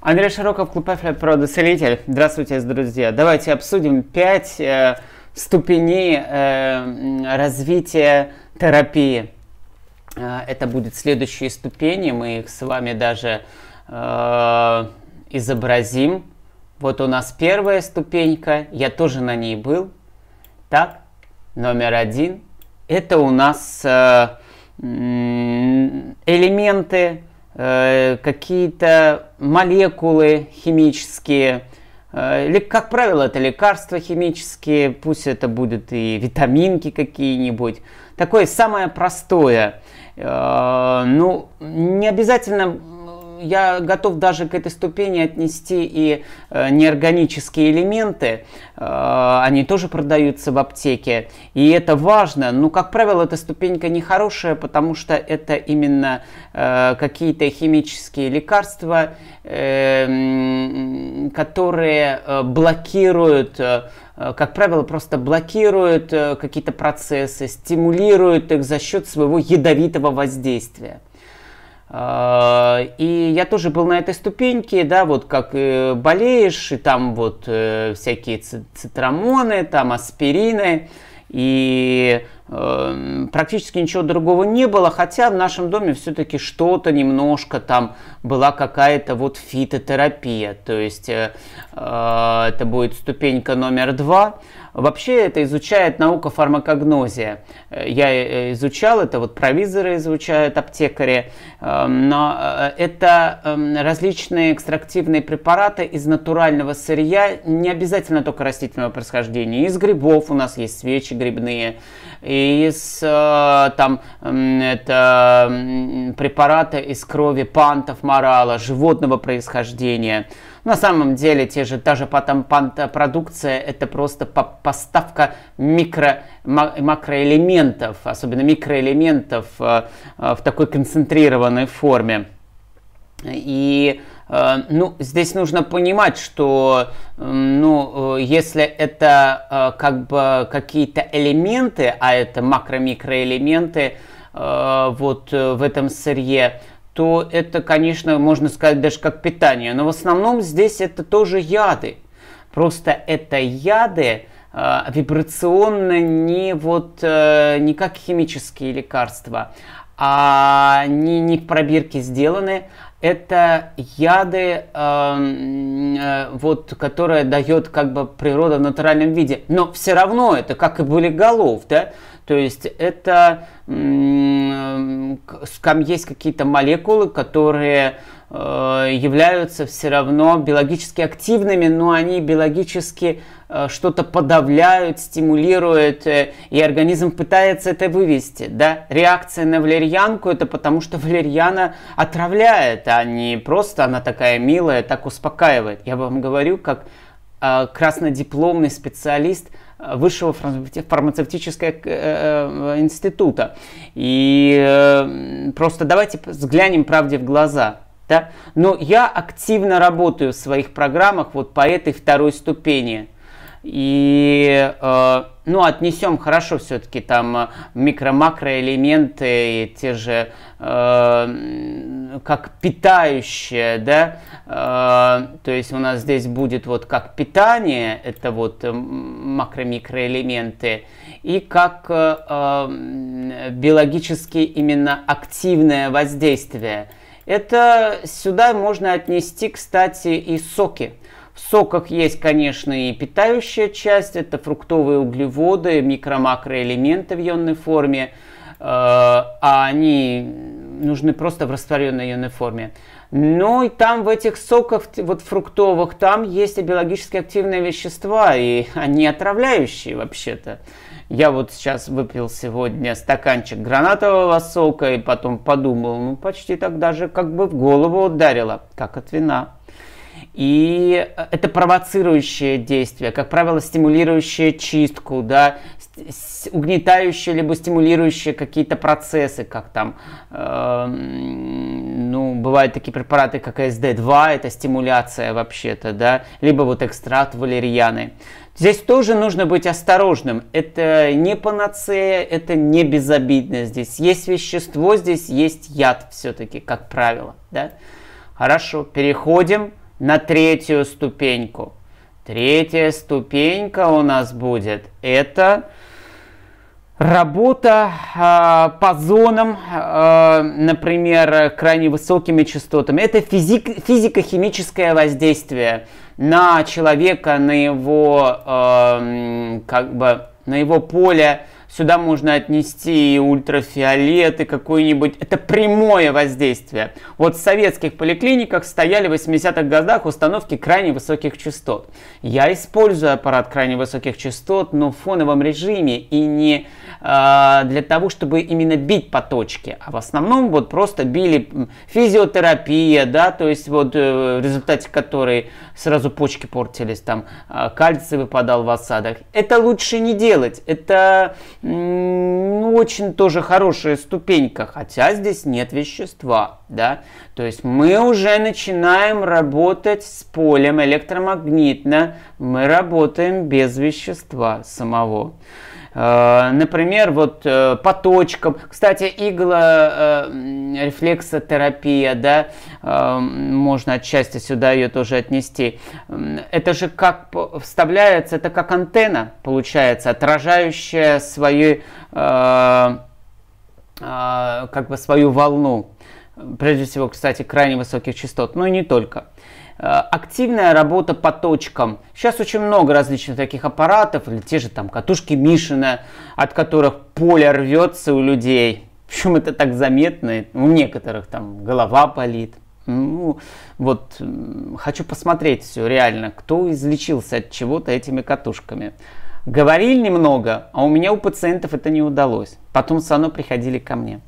Андрей Широков, Клуб Эфля, продоселитель. Здравствуйте, друзья. Давайте обсудим пять э, ступеней э, развития терапии. Э, это будут следующие ступени. Мы их с вами даже э, изобразим. Вот у нас первая ступенька. Я тоже на ней был. Так, номер один. Это у нас э, элементы Э, какие-то молекулы химические, или, э, как правило, это лекарства химические, пусть это будут и витаминки какие-нибудь. Такое самое простое. Э, ну, не обязательно я готов даже к этой ступени отнести и э, неорганические элементы. Э, они тоже продаются в аптеке. И это важно. Но, ну, как правило, эта ступенька нехорошая, потому что это именно э, какие-то химические лекарства, эм, которые блокируют как правило, просто блокируют какие-то процессы, стимулируют их за счет своего ядовитого воздействия. А, и я тоже был на этой ступеньке, да, вот как болеешь, и там вот э, всякие цитрамоны, там аспирины, и Эм, практически ничего другого не было, хотя в нашем доме все-таки что-то немножко там была какая-то вот фитотерапия, то есть э, э, это будет ступенька номер два. Вообще это изучает наука фармакогнозия. Э, я э, изучал это, вот провизоры изучают, аптекари, эм, э, но это э, различные экстрактивные препараты из натурального сырья, не обязательно только растительного происхождения, из грибов у нас есть свечи грибные, из э, там, это, препараты из крови пантов морала, животного происхождения. На самом деле, те же, та же панта продукция это просто по поставка микро, макроэлементов, особенно микроэлементов э, э, в такой концентрированной форме. И Э, ну, здесь нужно понимать, что, ну, э, если это э, как бы какие-то элементы, а это макро-микроэлементы вот в этом сырье, то это, конечно, можно сказать даже как питание. Но в основном здесь это тоже яды. Просто это яды, вибрационно не вот не как химические лекарства, а не, не в пробирке сделаны, это яды, э, э, вот, которые дает как бы природа в натуральном виде. Но все равно это как и были голов, да? То есть это э, там есть какие-то молекулы, которые э, являются все равно биологически активными, но они биологически Э, что-то подавляют, стимулируют, э, и организм пытается это вывести. Да? Реакция на валерьянку это потому, что валерьяна отравляет, а не просто она такая милая, так успокаивает. Я вам говорю, как э, краснодипломный специалист высшего фармацевтического института. И просто давайте взглянем правде в глаза. Да? Но я активно работаю в своих программах вот по этой второй ступени – и, э, ну, отнесем хорошо все-таки там э, микро-макроэлементы, те же, э, как питающие, да, то есть у нас здесь будет вот как питание, это вот макро-микроэлементы, и как биологически именно активное воздействие. Это сюда можно отнести, кстати, и соки. В соках есть, конечно, и питающая часть, это фруктовые углеводы, микро-макроэлементы в ионной форме, э, а они нужны просто в растворенной ионной форме. Ну и там в этих соках, вот фруктовых, там есть и биологически активные вещества, и они отравляющие вообще-то. Я вот сейчас выпил сегодня стаканчик гранатового сока и потом подумал, ну почти так даже как бы в голову ударило, как от вина. И э, это провоцирующее действие, как правило, стимулирующее чистку, да, угнетающие либо стимулирующие какие-то процессы, как там, э, ну, бывают такие препараты, как СД2, это стимуляция вообще-то, да, либо вот экстракт валерьяны. Здесь тоже нужно быть осторожным. Это не панацея, это не безобидно. Здесь есть вещество, здесь есть яд все-таки, как правило, да. Хорошо, переходим на третью ступеньку. Третья ступенька у нас будет это работа э, по зонам, э, например, крайне высокими частотами. Это физик, физико-химическое воздействие на человека, на его э, как бы на его поле Сюда можно отнести и ультрафиолет, и какой-нибудь... Это прямое воздействие. Вот в советских поликлиниках стояли в 80-х годах установки крайне высоких частот. Я использую аппарат крайне высоких частот, но в фоновом режиме и не э, для того, чтобы именно бить по точке, а в основном вот просто били физиотерапия, да, то есть вот э, в результате которой сразу почки портились, там э, кальций выпадал в осадок. Это лучше не делать. Это очень тоже хорошая ступенька, хотя здесь нет вещества, да. То есть мы уже начинаем работать с полем электромагнитно, мы работаем без вещества самого. Э, например, вот э, по точкам. Кстати, игла э, рефлексотерапия, да, можно отчасти сюда ее тоже отнести. Это же как вставляется, это как антенна получается, отражающая свою, как бы свою волну. Прежде всего, кстати, крайне высоких частот, но и не только. Э, активная работа по точкам. Сейчас очень много различных таких аппаратов, или те же там катушки Мишина, от которых поле рвется у людей. Причем это так заметно, у некоторых там голова болит. Ну, вот хочу посмотреть все реально, кто излечился от чего-то этими катушками. Говорили немного, а у меня у пациентов это не удалось. Потом все равно приходили ко мне.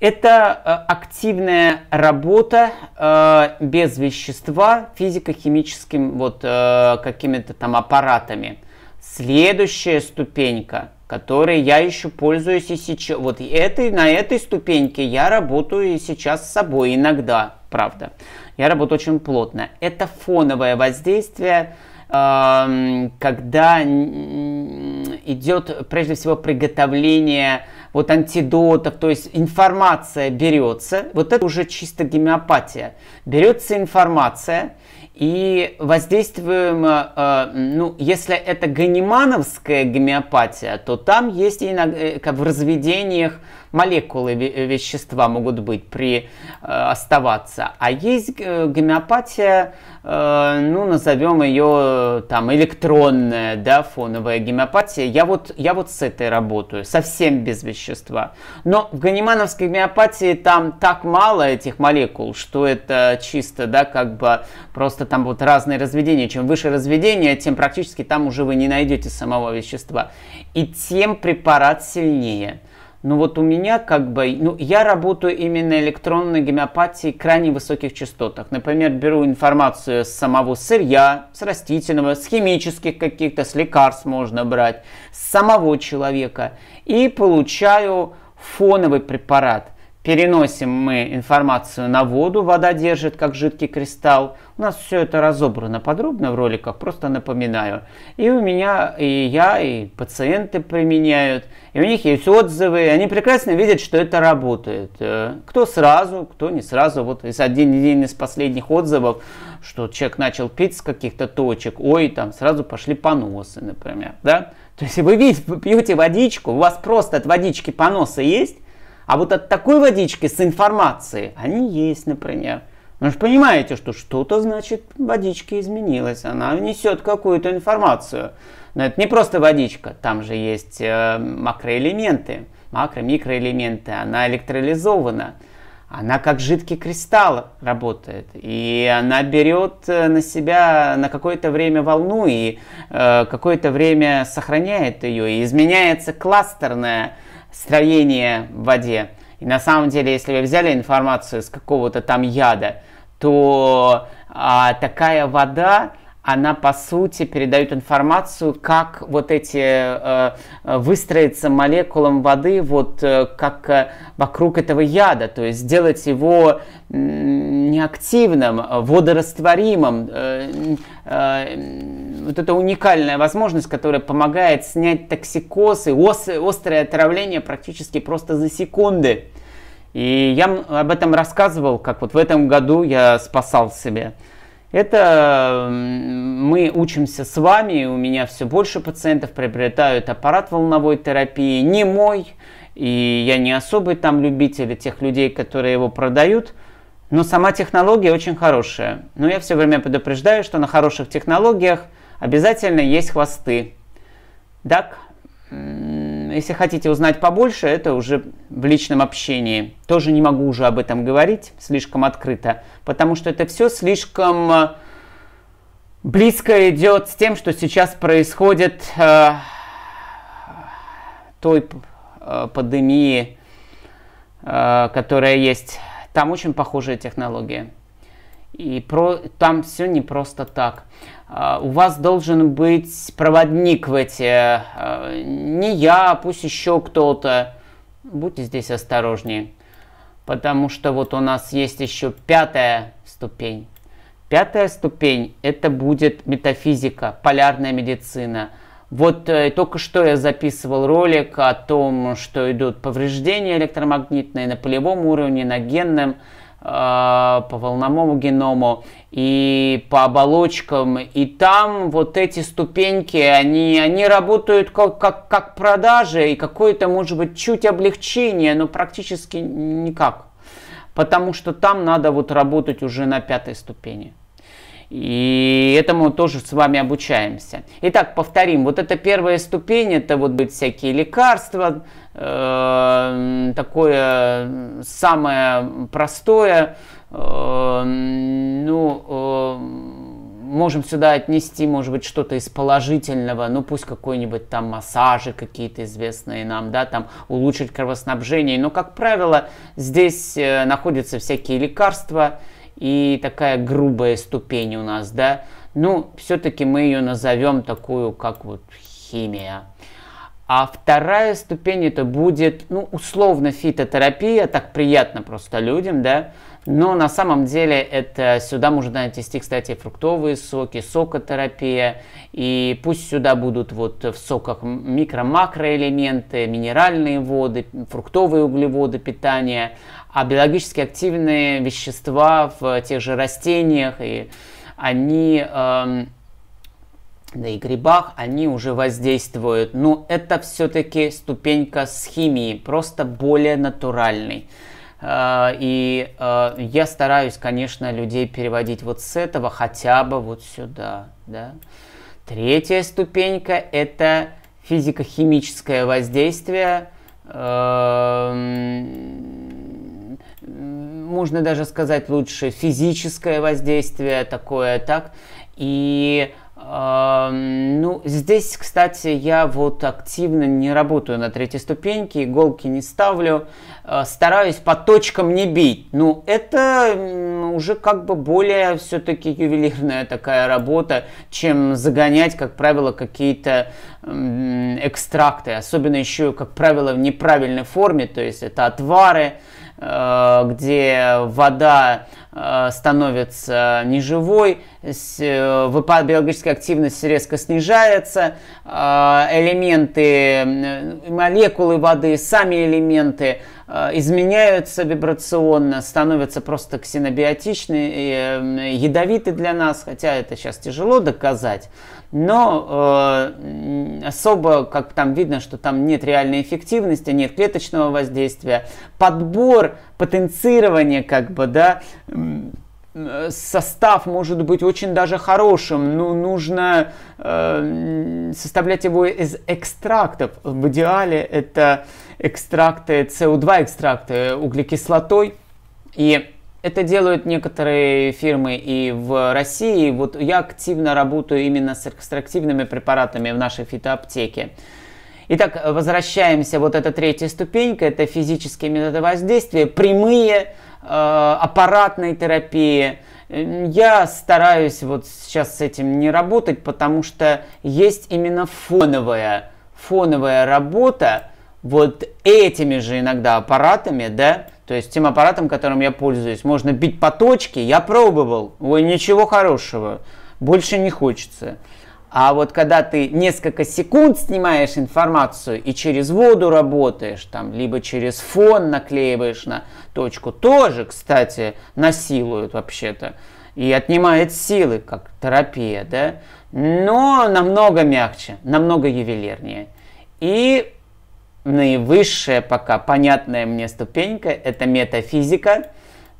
Это э, активная работа э, без вещества физико-химическим вот э, какими-то там аппаратами. Следующая ступенька, которой я еще пользуюсь и сейчас, вот этой, на этой ступеньке я работаю и сейчас с собой иногда, правда. Я работаю очень плотно. Это фоновое воздействие, эм, когда идет прежде всего приготовление вот антидотов, то есть информация берется, вот это уже чисто гомеопатия. Берется информация, и воздействуем, э, э ну, если это ганимановская гомеопатия, то там есть иногда, э, как в разведениях молекулы вещества могут быть при э, оставаться. А есть э, гомеопатия, э, ну, назовем ее там электронная, да, фоновая гомеопатия. Я вот, я вот с этой работаю, совсем без вещества. Но в ганимановской гомеопатии там так мало этих молекул, что это чисто, да, как бы просто там вот разные разведения. Чем выше разведение, тем практически там уже вы не найдете самого вещества. И тем препарат сильнее. Но ну, вот у меня как бы, ну, я работаю именно электронной гомеопатией крайне высоких частотах. Например, беру информацию с самого сырья, с растительного, с химических каких-то, с лекарств можно брать, с самого человека. И получаю фоновый препарат – Переносим мы информацию на воду, вода держит как жидкий кристалл. У нас все это разобрано подробно в роликах, просто напоминаю. И у меня, и я, и пациенты применяют, и у них есть отзывы, они прекрасно видят, что это работает. Э, кто сразу, кто не сразу. Вот из один, один из последних отзывов, что человек начал пить с каких-то точек, ой, там сразу пошли поносы, например. Да? То есть вы видите, вы пьете водичку, у вас просто от водички поносы есть, а вот от такой водички с информацией они есть, например. Вы же понимаете, что что-то значит водичка изменилась, она внесет какую-то информацию. Но это не просто водичка, там же есть э, макроэлементы, макро-микроэлементы, она электролизована. Она как жидкий кристалл работает, и она берет э, на себя на какое-то время волну и э, какое-то время сохраняет ее, и изменяется кластерная строение в воде. И на самом деле, если вы взяли информацию с какого-то там яда, то а, такая вода, она по сути передает информацию, как вот эти э, э выстроиться молекулам воды, вот э, как э, вокруг этого яда, то есть сделать его неактивным, э, водорастворимым. Э, э, вот эта уникальная возможность, которая помогает снять токсикоз и ос, острое отравление практически просто за секунды. И я об этом рассказывал, как вот в этом году я спасал себе. Это мы учимся с вами, у меня все больше пациентов приобретают аппарат волновой терапии, не мой, и я не особый там любитель тех людей, которые его продают, но сама технология очень хорошая. Но я все время предупреждаю, что на хороших технологиях – Обязательно есть хвосты. Так, если хотите узнать побольше, это уже в личном общении. Тоже не могу уже об этом говорить слишком открыто, потому что это все слишком э, близко идет с тем, что сейчас происходит э, той э, пандемии, э, которая есть. Там очень похожая технология. И про, там все не просто так. А, у вас должен быть проводник в эти. А, не я, пусть еще кто-то. Будьте здесь осторожнее. Потому что вот у нас есть еще пятая ступень. Пятая ступень – это будет метафизика, полярная медицина. Вот э, только что я записывал ролик о том, что идут повреждения электромагнитные на полевом уровне, на генном уровне а, по волновому геному и по оболочкам. И там вот эти ступеньки, они, они работают как, как, как продажи и какое-то, может быть, чуть облегчение, но практически никак. Потому что там надо вот работать уже на пятой ступени. И этому тоже с вами обучаемся. Итак, повторим. Вот это первая ступень, это вот быть всякие лекарства, э, такое самое простое, э, ну, э, можем сюда отнести, может быть, что-то из положительного, ну, пусть какой-нибудь там массажи какие-то известные нам, да, там улучшить кровоснабжение, но, как правило, здесь э, находятся всякие лекарства, э, и такая грубая ступень у нас, да. Ну, все-таки мы ее назовем такую, как вот химия. А вторая ступень это будет, ну, условно фитотерапия, так приятно просто людям, да. Но на самом деле это сюда можно отнести, кстати, фруктовые соки, сокотерапия. И пусть сюда будут вот в соках микро-макроэлементы, минеральные воды, фруктовые углеводы питания. А биологически активные вещества в тех же растениях, и они, эм, да и грибах, они уже воздействуют. Но это все-таки ступенька с химией, просто более натуральный. Э, и э, я стараюсь, конечно, людей переводить вот с этого хотя бы вот сюда. Да? Третья ступенька – это физико-химическое воздействие. Эм, можно даже сказать лучше, физическое воздействие такое, так. И эм, ну, здесь, кстати, я вот активно не работаю на третьей ступеньке, иголки не ставлю, э, стараюсь по точкам не бить. Ну, это уже как бы более все-таки ювелирная такая работа, чем загонять, как правило, какие-то экстракты, особенно еще, как правило, в неправильной форме, то есть это отвары, Э, где вода э, становится неживой, э, выпад биологической активности резко снижается, элементы, молекулы воды, сами элементы изменяются вибрационно, становятся просто ксенобиотичны, ядовиты для нас, хотя это сейчас тяжело доказать но э, особо, как там видно, что там нет реальной эффективности, нет клеточного воздействия. Подбор, потенцирование, как бы, да, э, состав может быть очень даже хорошим, но ну, нужно э, составлять его из экстрактов. В идеале это экстракты, СО2 экстракты углекислотой и это делают некоторые фирмы и в России. Вот я активно работаю именно с экстрактивными препаратами в нашей фитоаптеке. Итак, возвращаемся. Вот эта третья ступенька, это физические методы воздействия, прямые э, аппаратной терапии. Я стараюсь вот сейчас с этим не работать, потому что есть именно фоновая, фоновая работа вот этими же иногда аппаратами, да, то есть тем аппаратом, которым я пользуюсь, можно бить по точке. Я пробовал. Ой, ничего хорошего. Больше не хочется. А вот когда ты несколько секунд снимаешь информацию и через воду работаешь, там, либо через фон наклеиваешь на точку, тоже, кстати, насилуют вообще-то. И отнимает силы, как терапия, да? Но намного мягче, намного ювелирнее. И наивысшая пока понятная мне ступенька – это метафизика.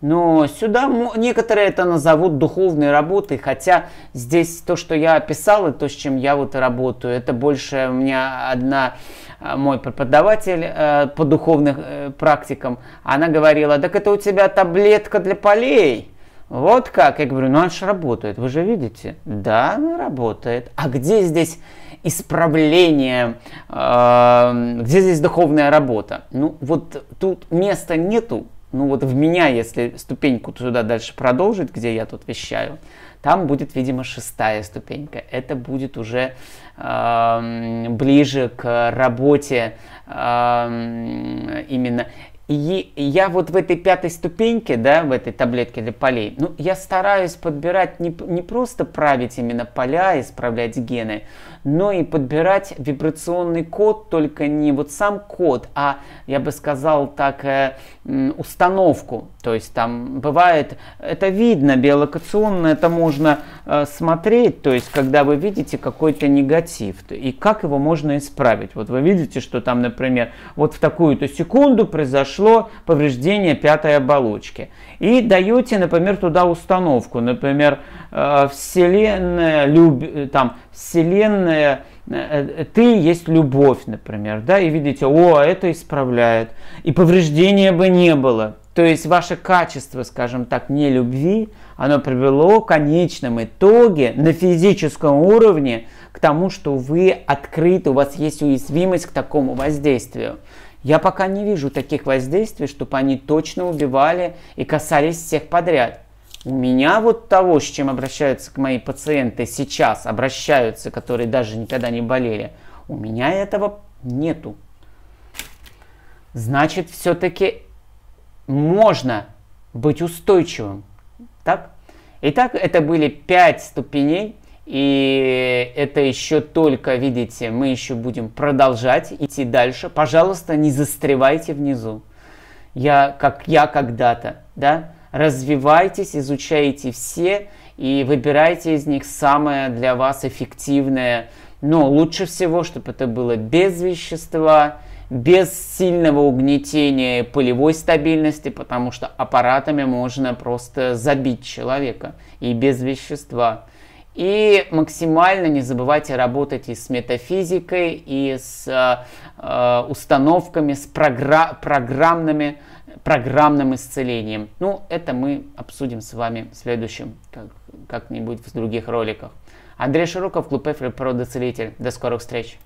Но сюда некоторые это назовут духовной работой, хотя здесь то, что я описал, и то, с чем я вот работаю, это больше у меня одна а, мой преподаватель э, по духовным э, практикам, она говорила, так это у тебя таблетка для полей. Вот как. Я говорю, ну она же работает, вы же видите. Да, она работает. А где здесь исправление, э, где здесь духовная работа? Ну вот тут места нету, ну вот в меня, если ступеньку туда дальше продолжить, где я тут вещаю, там будет, видимо, шестая ступенька. Это будет уже э, ближе к работе э, именно. И я вот в этой пятой ступеньке, да, в этой таблетке для полей, ну, я стараюсь подбирать не, не просто править именно поля, исправлять гены, но и подбирать вибрационный код, только не вот сам код, а, я бы сказал так, э, установку. То есть там бывает, это видно биолокационно, это можно э, смотреть, то есть когда вы видите какой-то негатив, и как его можно исправить. Вот вы видите, что там, например, вот в такую-то секунду произошло повреждение пятой оболочки. И даете, например, туда установку, например, э, Вселенная любит, там, Вселенная, э, э, ты есть любовь, например, да, и видите, о, это исправляет, и повреждения бы не было. То есть ваше качество, скажем так, не любви, оно привело в конечном итоге на физическом уровне к тому, что вы открыты, у вас есть уязвимость к такому воздействию. Я пока не вижу таких воздействий, чтобы они точно убивали и касались всех подряд у меня вот того, с чем обращаются к мои пациенты сейчас, обращаются, которые даже никогда не болели, у меня этого нету. Значит, все-таки можно быть устойчивым. Так? Итак, это были 5 ступеней. И это еще только, видите, мы еще будем продолжать идти дальше. Пожалуйста, не застревайте внизу. Я, как я когда-то, да, развивайтесь, изучайте все и выбирайте из них самое для вас эффективное. Но лучше всего, чтобы это было без вещества, без сильного угнетения полевой стабильности, потому что аппаратами можно просто забить человека и без вещества. И максимально не забывайте работать и с метафизикой, и с э, э установками, с програ- программными программным исцелением. Ну, это мы обсудим с вами в следующем, как, как-нибудь в других роликах. Андрей Широков, Клуб Эфри, Продоцелитель. До скорых встреч!